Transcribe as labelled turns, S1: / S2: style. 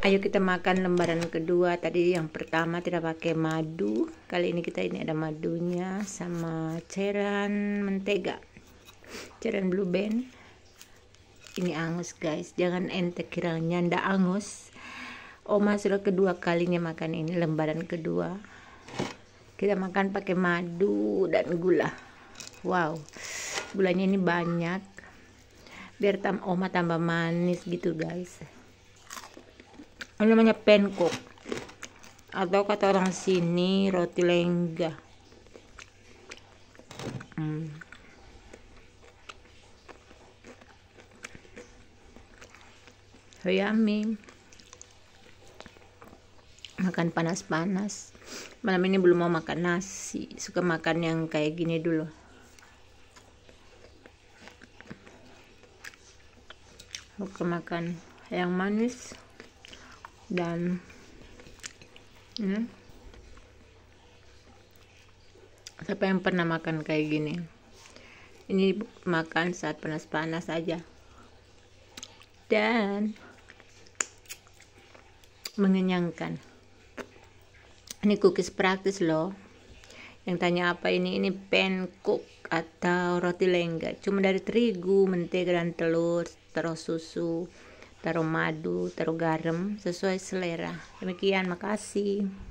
S1: Ayo kita makan lembaran kedua. Tadi yang pertama tidak pakai madu. Kali ini kita ini ada madunya sama ceran mentega. ceran blue band. Ini angus guys. Jangan ente kira nyanda angus. Oma sudah kedua kalinya makan ini lembaran kedua. Kita makan pakai madu dan gula. Wow. Gulanya ini banyak. Biar tam Oma tambah manis gitu guys. Ini namanya pancake atau kata orang sini roti lengga. Hmm. So oh, yummy. Makan panas-panas. Malam ini belum mau makan nasi. Suka makan yang kayak gini dulu. Suka makan yang manis dan hmm, siapa yang pernah makan kayak gini ini makan saat panas-panas aja dan mengenyangkan ini cookies praktis loh yang tanya apa ini ini pancake atau roti lengga cuma dari terigu mentega dan telur terus susu taruh madu, taruh garam sesuai selera. Demikian, makasih.